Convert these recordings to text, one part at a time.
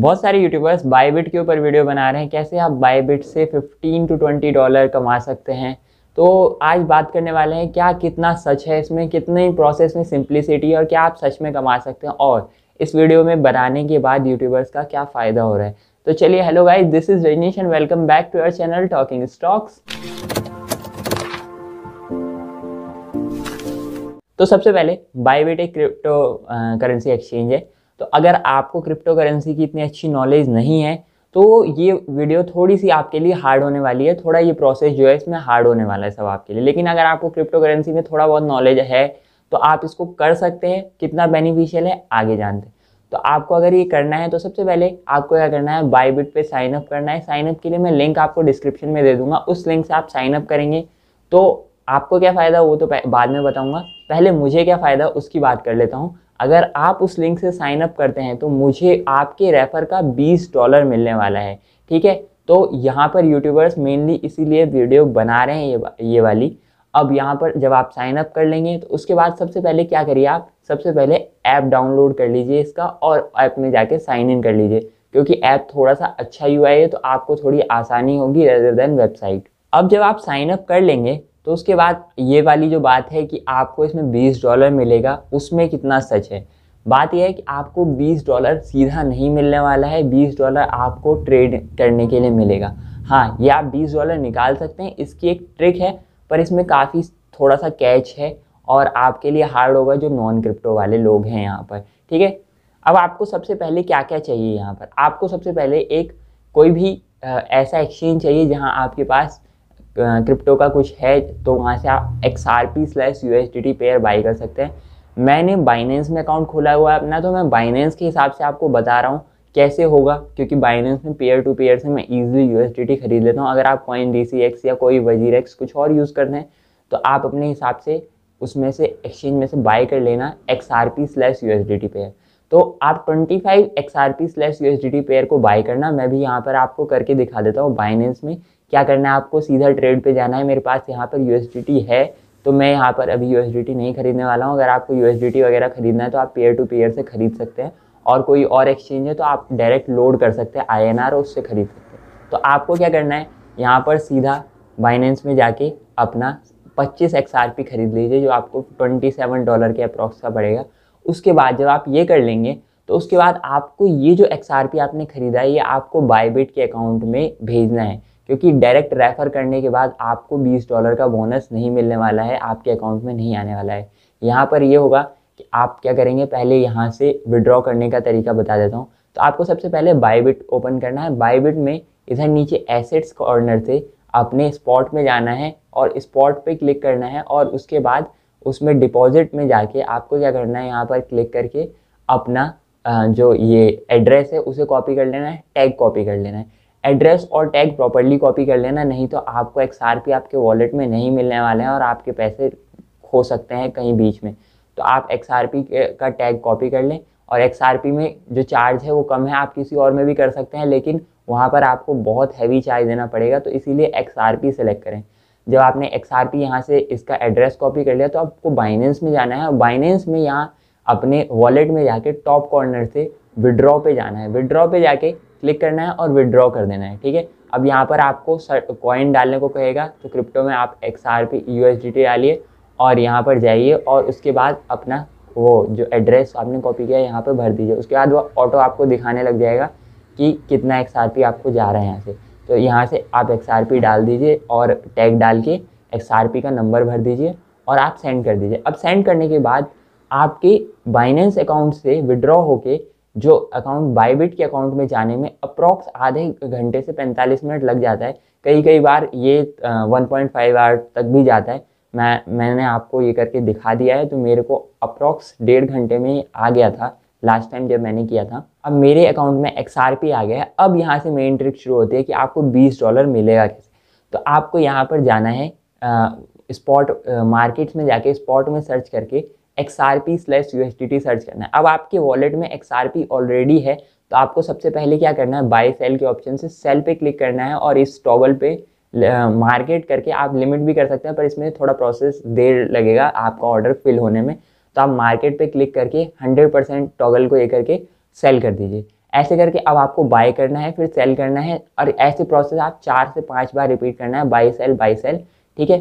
बहुत सारे YouTubers Bybit के ऊपर वीडियो बना रहे हैं कैसे आप बाईबिट से 15 टू 20 डॉलर कमा सकते हैं तो आज बात करने वाले हैं क्या कितना सच है इसमें कितने प्रोसेस में सिंप्लिसिटी है और क्या आप सच में कमा सकते हैं और इस वीडियो में बनाने के बाद यूट्यूबर्स का क्या फ़ायदा हो रहा है तो चलिए hello guys this is Rajneesh and welcome back to our channel talking stocks तो सबसे पहले बाईबिट एक क्रिप्टो करेंसी एक्सचेंज है तो अगर आपको क्रिप्टो करेंसी की इतनी अच्छी नॉलेज नहीं है तो ये वीडियो थोड़ी सी आपके लिए हार्ड होने वाली है थोड़ा ये प्रोसेस जो है इसमें हार्ड होने वाला है सब आपके लिए लेकिन अगर आपको क्रिप्टो करेंसी में थोड़ा बहुत नॉलेज है तो आप इसको कर सकते हैं कितना बेनिफिशियल है आगे जानते तो आपको अगर ये करना है तो सबसे पहले आपको क्या करना है बाईबिट पे साइनअप करना है साइनअप के लिए मैं लिंक आपको डिस्क्रिप्शन में दे दूंगा उस लिंक से आप साइनअप करेंगे तो आपको क्या फ़ायदा वो तो बाद में बताऊंगा पहले मुझे क्या फ़ायदा उसकी बात कर लेता हूँ अगर आप उस लिंक से साइन अप करते हैं तो मुझे आपके रेफ़र का 20 डॉलर मिलने वाला है ठीक है तो यहाँ पर यूट्यूबर्स मेनली इसीलिए वीडियो बना रहे हैं ये ये वाली अब यहाँ पर जब आप साइन अप कर लेंगे तो उसके बाद सबसे पहले क्या करिए आप सबसे पहले ऐप डाउनलोड कर लीजिए इसका और ऐप में जाके साइन इन कर लीजिए क्योंकि ऐप थोड़ा सा अच्छा यू है तो आपको थोड़ी आसानी होगी रेदर देन वेबसाइट अब जब आप साइन अप कर लेंगे तो उसके बाद ये वाली जो बात है कि आपको इसमें बीस डॉलर मिलेगा उसमें कितना सच है बात यह है कि आपको 20 डॉलर सीधा नहीं मिलने वाला है 20 डॉलर आपको ट्रेड करने के लिए मिलेगा हाँ ये आप 20 डॉलर निकाल सकते हैं इसकी एक ट्रिक है पर इसमें काफ़ी थोड़ा सा कैच है और आपके लिए हार्ड होगा जो नॉन क्रिप्टो वाले लोग हैं यहाँ पर ठीक है अब आपको सबसे पहले क्या क्या चाहिए यहाँ पर आपको सबसे पहले एक कोई भी ऐसा एक्सचेंज चाहिए जहाँ आपके पास क्रिप्टो का कुछ है तो वहाँ से आप X R P slash U S D T pair buy कर सकते हैं मैंने बाइनेंस में अकाउंट खोला हुआ है अपना तो मैं बाइनेंस के हिसाब से आपको बता रहा हूँ कैसे होगा क्योंकि बाइनेंस में पेयर टू पेयर से मैं easily U S D T खरीद लेता हूँ अगर आप कॉइन डी सी एक्स या कोई वजीर एक्स कुछ और यूज़ करते हैं तो आप अपने हिसाब से उसमें से एक्सचेंज में से बाय कर लेना X R P slash U S D T pair तो आप twenty five X R P slash U S D T pair को बाय करना मैं भी यहाँ पर आपको करके दिखा देता हूँ बाइनेंस में क्या करना है आपको सीधा ट्रेड पे जाना है मेरे पास यहाँ पर यू है तो मैं यहाँ पर अभी यू नहीं खरीदने वाला हूँ अगर आपको यू वगैरह खरीदना है तो आप पेयर टू पेयर से खरीद सकते हैं और कोई और एक्सचेंज है तो आप डायरेक्ट लोड कर सकते हैं आई और उससे खरीद सकते हैं तो आपको क्या करना है यहाँ पर सीधा बाइनेंस में जाके अपना पच्चीस एक्स खरीद लीजिए जो आपको सेवन डॉलर के अप्रॉक्स का पड़ेगा उसके बाद जब आप ये कर लेंगे तो उसके बाद आपको ये जो एक्स आपने खरीदा है ये आपको बायबिट के अकाउंट में भेजना है क्योंकि डायरेक्ट रेफ़र करने के बाद आपको बीस डॉलर का बोनस नहीं मिलने वाला है आपके अकाउंट में नहीं आने वाला है यहाँ पर ये होगा कि आप क्या करेंगे पहले यहाँ से विड्रॉ करने का तरीका बता देता हूँ तो आपको सबसे पहले बाईबिट ओपन करना है बाईबिट में इधर नीचे एसेट्स कॉर्नर से अपने स्पॉट में जाना है और स्पॉट पे क्लिक करना है और उसके बाद उसमें डिपॉजिट में जाके आपको क्या करना है यहाँ पर क्लिक करके अपना जो ये एड्रेस है उसे कॉपी कर लेना है टैग कॉपी कर लेना है एड्रेस और टैग प्रॉपरली कॉपी कर लेना नहीं तो आपको एक्स आपके वॉलेट में नहीं मिलने वाले हैं और आपके पैसे खो सकते हैं कहीं बीच में तो आप एक्स का टैग कॉपी कर लें और एक्स में जो चार्ज है वो कम है आप किसी और में भी कर सकते हैं लेकिन वहाँ पर आपको बहुत हैवी चार्ज देना पड़ेगा तो इसीलिए एक्स आर सेलेक्ट करें जब आपने एक्स आर पी यहाँ से इसका एड्रेस कॉपी कर लिया तो आपको बाइनेंस में जाना है और बाइनेंस में यहाँ अपने वॉलेट में जाके टॉप कॉर्नर से विड्रॉ पे जाना है विड्रॉ पे जाके क्लिक करना है और विड्रॉ कर देना है ठीक है अब यहाँ पर आपको कॉइन डालने को कहेगा तो क्रिप्टो में आप X R P U S D T डालिए और यहाँ पर जाइए और उसके बाद अपना वो जो एड्रेस आपने कॉपी किया यहाँ पर भर दीजिए उसके बाद वो ऑटो आपको दिखाने लग जाएगा कि कितना एक्स आर पी आपको जा रहा है यहाँ से तो यहाँ से आप एक्स आर पी डाल दीजिए और टैग डाल के एक्स आर पी का नंबर भर दीजिए और आप सेंड कर दीजिए अब सेंड करने के बाद आपके बाइनेंस अकाउंट से विड्रॉ होके जो अकाउंट बाईबिट के अकाउंट में जाने में अप्रॉक्स आधे घंटे से 45 मिनट लग जाता है कई कई बार ये वन पॉइंट फाइव आवर तक भी जाता है मैं मैंने आपको ये करके दिखा दिया है तो मेरे को अप्रॉक्स डेढ़ घंटे में आ गया था लास्ट टाइम जब मैंने किया था अब मेरे अकाउंट में एक्स आ गया है अब यहाँ से मेन ट्रिक शुरू होती है कि आपको बीस डॉलर मिलेगा कैसे तो आपको यहाँ पर जाना है स्पॉट मार्केट्स में जाके स्पॉट में सर्च करके X R P slash U S T search करना है अब आपके वॉलेट में एक्स आर पी ऑलरेडी है तो आपको सबसे पहले क्या करना है बाई सेल के ऑप्शन से सेल पे क्लिक करना है और इस टॉगल पे मार्केट करके आप लिमिट भी कर सकते हैं पर इसमें थोड़ा प्रोसेस देर लगेगा आपका ऑर्डर फिल होने में तो आप मार्केट पे क्लिक करके 100 परसेंट टॉगल को ये करके सेल कर दीजिए ऐसे करके अब आपको बाय करना है फिर सेल करना है और ऐसे प्रोसेस आप चार से पाँच बार रिपीट करना है बाई सेल बाई सेल ठीक है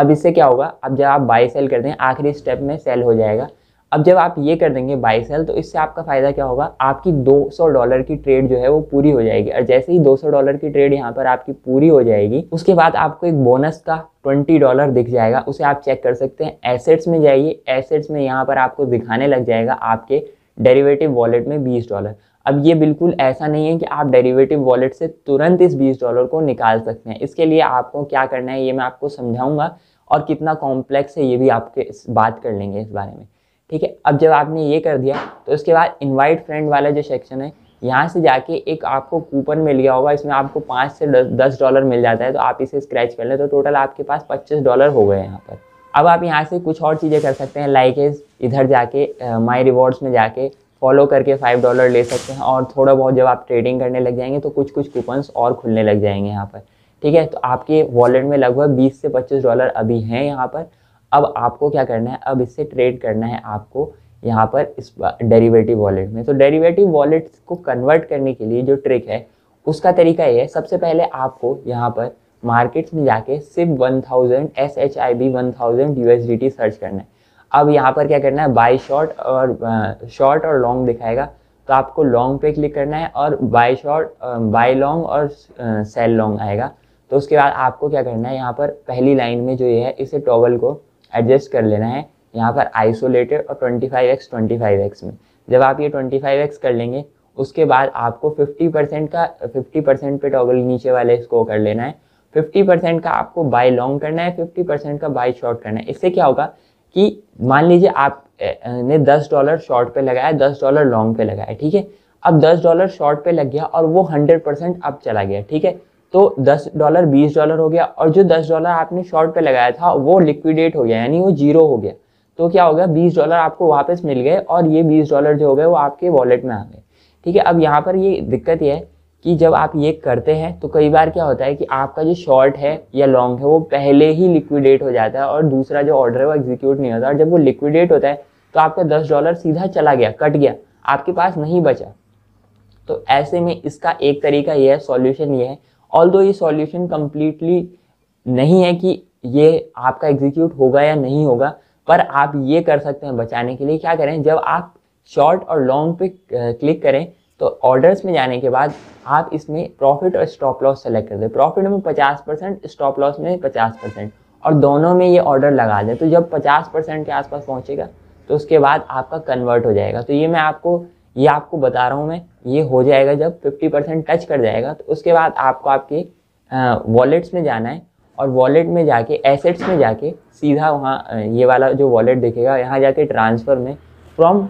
अब इससे क्या होगा अब जब आप बाई सेल कर देंगे आखिरी स्टेप में सेल हो जाएगा अब जब आप ये कर देंगे बाई सेल तो इससे आपका फ़ायदा क्या होगा आपकी 200 डॉलर की ट्रेड जो है वो पूरी हो जाएगी और जैसे ही 200 डॉलर की ट्रेड यहाँ पर आपकी पूरी हो जाएगी उसके बाद आपको एक बोनस का 20 डॉलर दिख जाएगा उसे आप चेक कर सकते हैं एसेट्स में जाइए एसेट्स में यहाँ पर आपको दिखाने लग जाएगा आपके डेरिवेटिव वॉलेट में बीस डॉलर अब ये बिल्कुल ऐसा नहीं है कि आप डेरिवेटिव वॉलेट से तुरंत इस बीस डॉलर को निकाल सकते हैं इसके लिए आपको क्या करना है ये मैं आपको समझाऊंगा और कितना कॉम्प्लेक्स है ये भी आपके बात कर लेंगे इस बारे में ठीक है अब जब आपने ये कर दिया तो उसके बाद इन्वाइट फ्रेंड वाला जो सेक्शन है यहाँ से जाके एक आपको कूपन मिल गया होगा इसमें आपको पाँच से दस डॉलर मिल जाता है तो आप इसे स्क्रैच कर लें तो टोटल आपके पास पच्चीस डॉलर हो गए यहाँ पर अब आप यहाँ से कुछ और चीज़ें कर सकते हैं लाइक इधर जाके माई रिवॉर्ड्स में जाके फॉलो करके फाइव डॉलर ले सकते हैं और थोड़ा बहुत जब आप ट्रेडिंग करने लग जाएंगे तो कुछ कुछ कूपन्स और खुलने लग जाएंगे यहाँ पर ठीक है तो आपके वॉलेट में लगभग बीस से पच्चीस डॉलर अभी हैं यहाँ पर अब आपको क्या करना है अब इससे ट्रेड करना है आपको यहाँ पर इस डेरीवेटिव वॉलेट में तो डेरीवेटिव वॉलेट को कन्वर्ट करने के लिए जो ट्रिक है उसका तरीका ये है सबसे पहले आपको यहाँ पर मार्केट्स में जाके सिर्फ one thousand S H I B one thousand U S D T search करना है अब यहाँ पर क्या करना है बाई शॉर्ट और शॉर्ट और लॉन्ग दिखाएगा तो आपको लॉन्ग पे क्लिक करना है और बाई शॉर्ट बाई लॉन्ग और सेल लॉन्ग आएगा तो उसके बाद आपको क्या करना है यहाँ पर पहली लाइन में जो ये है इसे टॉवल को एडजस्ट कर लेना है यहाँ पर आइसोलेटेड और 25x 25x में जब आप ये 25x कर लेंगे उसके बाद आपको 50% का 50% पे टॉगल नीचे वाले इसको कर लेना है फिफ्टी परसेंट का आपको बाय लॉन्ग करना है फिफ्टी परसेंट का बाय शॉर्ट करना है इससे क्या होगा कि मान लीजिए आप ने दस डॉलर शॉर्ट पे लगाया दस डॉलर लॉन्ग पे लगाया ठीक है अब दस डॉलर शॉर्ट पे लग गया और वो हंड्रेड परसेंट अब चला गया ठीक है तो दस डॉलर बीस डॉलर हो गया और जो दस डॉलर आपने शॉर्ट पे लगाया था वो लिक्विडेट हो गया यानी वो जीरो हो गया तो क्या हो गया बीस डॉलर आपको वापस मिल गए और ये बीस डॉलर जो हो गए वो आपके वॉलेट में आ गए ठीक है अब यहाँ पर ये दिक्कत ये है कि जब आप ये करते हैं तो कई बार क्या होता है कि आपका जो शॉर्ट है या लॉन्ग है वो पहले ही लिक्विडेट हो जाता है और दूसरा जो ऑर्डर है वो एग्जीक्यूट नहीं होता और जब वो लिक्विडेट होता है तो आपका दस डॉलर सीधा चला गया कट गया आपके पास नहीं बचा तो ऐसे में इसका एक तरीका यह है सॉल्यूशन ये है ऑल दो ये सॉल्यूशन कम्प्लीटली नहीं है कि ये आपका एग्जीक्यूट होगा या नहीं होगा पर आप ये कर सकते हैं बचाने के लिए क्या करें जब आप शॉर्ट और लॉन्ग पे क्लिक करें तो ऑर्डर्स में जाने के बाद आप इसमें प्रॉफिट और स्टॉप लॉस सेलेक्ट कर दें प्रॉफिट में 50 परसेंट स्टॉप लॉस में 50 परसेंट और दोनों में ये ऑर्डर लगा दें तो जब 50 परसेंट के आसपास पहुंचेगा तो उसके बाद आपका कन्वर्ट हो जाएगा तो ये मैं आपको ये आपको बता रहा हूँ मैं ये हो जाएगा जब 50 परसेंट टच कर जाएगा तो उसके बाद आपको आपके वॉलेट्स में जाना है और वॉलेट में जाके एसेट्स में जाके सीधा वहाँ ये वाला जो वॉलेट दिखेगा यहाँ जाके ट्रांसफ़र में from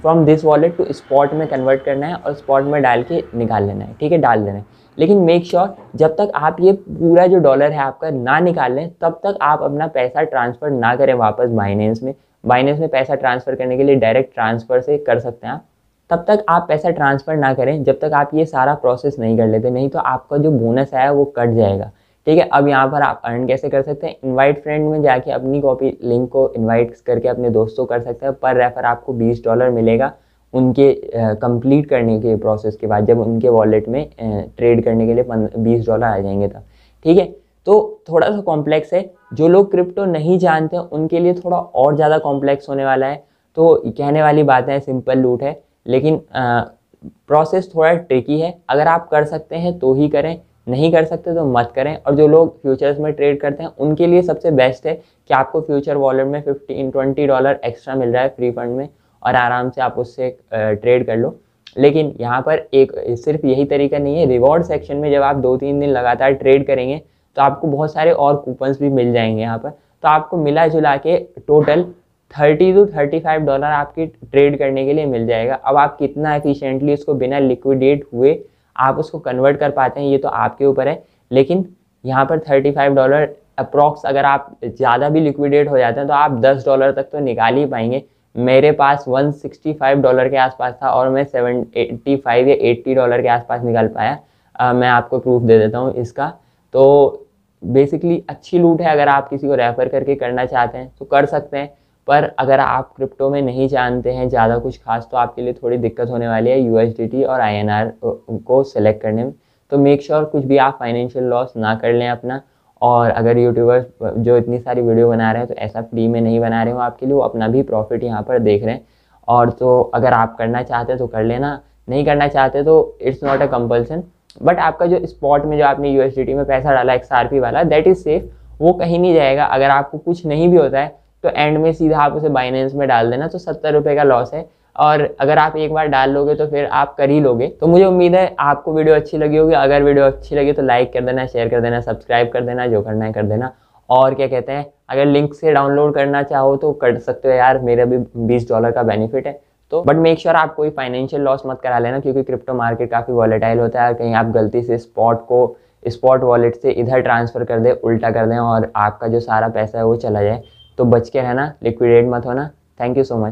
from this wallet to spot में कन्वर्ट करना है और स्पॉट में डाल के निकाल लेना है ठीक है डाल देना है लेकिन मेक श्योर sure, जब तक आप ये पूरा जो डॉलर है आपका ना निकाल लें तब तक आप अपना पैसा ट्रांसफ़र ना करें वापस बाइनेंस में बाइनेंस में पैसा ट्रांसफ़र करने के लिए डायरेक्ट ट्रांसफ़र से कर सकते हैं आप तब तक आप पैसा ट्रांसफ़र ना करें जब तक आप ये सारा प्रोसेस नहीं कर लेते नहीं तो आपका जो बोनस आया वो कट जाएगा ठीक है अब यहाँ पर आप अर्न कैसे कर सकते हैं इनवाइट फ्रेंड में जाके अपनी कॉपी लिंक को इनवाइट करके अपने दोस्तों कर सकते हैं पर रेफर आपको बीस डॉलर मिलेगा उनके कंप्लीट करने के प्रोसेस के बाद जब उनके वॉलेट में ट्रेड करने के लिए बीस डॉलर आ जाएंगे तब ठीक है तो थोड़ा सा कॉम्प्लेक्स है जो लोग क्रिप्टो नहीं जानते हैं उनके लिए थोड़ा और ज़्यादा कॉम्प्लेक्स होने वाला है तो कहने वाली बात है सिंपल लूट है लेकिन प्रोसेस थोड़ा ट्रिकी है अगर आप कर सकते हैं तो ही करें नहीं कर सकते तो मत करें और जो लोग फ्यूचर्स में ट्रेड करते हैं उनके लिए सबसे बेस्ट है कि आपको फ्यूचर वॉलेट में इन ट्वेंटी डॉलर एक्स्ट्रा मिल रहा है फ्री फंड में और आराम से आप उससे ट्रेड कर लो लेकिन यहाँ पर एक सिर्फ यही तरीका नहीं है रिवॉर्ड सेक्शन में जब आप दो तीन दिन लगातार ट्रेड करेंगे तो आपको बहुत सारे और कूपन्स भी मिल जाएंगे यहाँ पर तो आपको मिला जुला के total thirty two thirty five dollar आपकी ट्रेड करने के लिए मिल जाएगा अब आप कितना एफिशेंटली उसको बिना लिक्विडेट हुए आप उसको कन्वर्ट कर पाते हैं ये तो आपके ऊपर है लेकिन यहाँ पर थर्टी फाइव डॉलर अप्रॉक्स अगर आप ज़्यादा भी लिक्विडेट हो जाते हैं तो आप दस डॉलर तक तो निकाल ही पाएंगे मेरे पास वन सिक्सटी फाइव डॉलर के आसपास था और मैं सेवन एट्टी फाइव या एट्टी डॉलर के आसपास निकाल पाया आ, मैं आपको प्रूफ दे देता हूँ इसका तो बेसिकली अच्छी लूट है अगर आप किसी को रेफ़र करके करना चाहते हैं तो कर सकते हैं पर अगर आप क्रिप्टो में नहीं जानते हैं ज़्यादा कुछ खास तो आपके लिए थोड़ी दिक्कत होने वाली है यू और आई को सेलेक्ट करने में तो मेक श्योर sure कुछ भी आप फाइनेंशियल लॉस ना कर लें अपना और अगर यूट्यूबर्स जो इतनी सारी वीडियो बना रहे हैं तो ऐसा फ्री में नहीं बना रहे हो आपके लिए वो अपना भी प्रॉफिट यहाँ पर देख रहे हैं और तो अगर आप करना चाहते हैं तो कर लेना नहीं करना चाहते तो it's not a compulsion but आपका जो स्पॉट में जो आपने यू में पैसा डाला एक्स वाला दैट इज़ सेफ वो कहीं नहीं जाएगा अगर आपको कुछ नहीं भी होता है तो एंड में सीधा आप उसे बाइनेंस में डाल देना तो सत्तर रुपये का लॉस है और अगर आप एक बार डाल लोगे तो फिर आप कर ही लोगे तो मुझे उम्मीद है आपको वीडियो अच्छी लगी होगी अगर वीडियो अच्छी लगी तो लाइक कर देना शेयर कर देना सब्सक्राइब कर देना जो करना है कर देना और क्या कहते हैं अगर लिंक से डाउनलोड करना चाहो तो कर सकते हो यार मेरा भी बीस डॉलर का बेनिफिट है तो बट मेक श्योर आप कोई फाइनेंशियल लॉस मत करा लेना क्योंकि क्रिप्टो मार्केट काफ़ी वॉलेटाइल होता है कहीं आप गलती से स्पॉट को स्पॉट वॉलेट से इधर ट्रांसफ़र कर दे उल्टा कर दें और आपका जो सारा पैसा है वो चला जाए तो बच के रहना लिक्विडेट मत होना थैंक यू सो मच